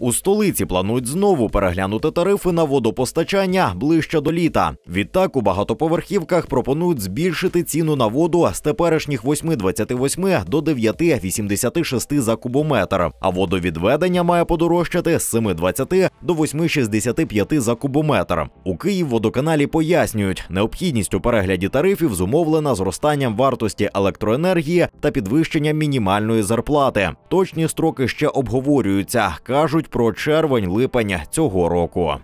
У столиці планують знову переглянути тарифи на водопостачання ближче до літа. Відтак у багатоповерхівках пропонують збільшити ціну на воду з теперішніх 8,28 до 9,86 за кубометр. А водовідведення має подорожчати з 7,20 до 8,65 за кубометр. У Київводоканалі пояснюють, необхідність у перегляді тарифів зумовлена зростанням вартості електроенергії та підвищенням мінімальної зарплати. Точні строки ще обговорюються. кажуть про червень-липень цього року.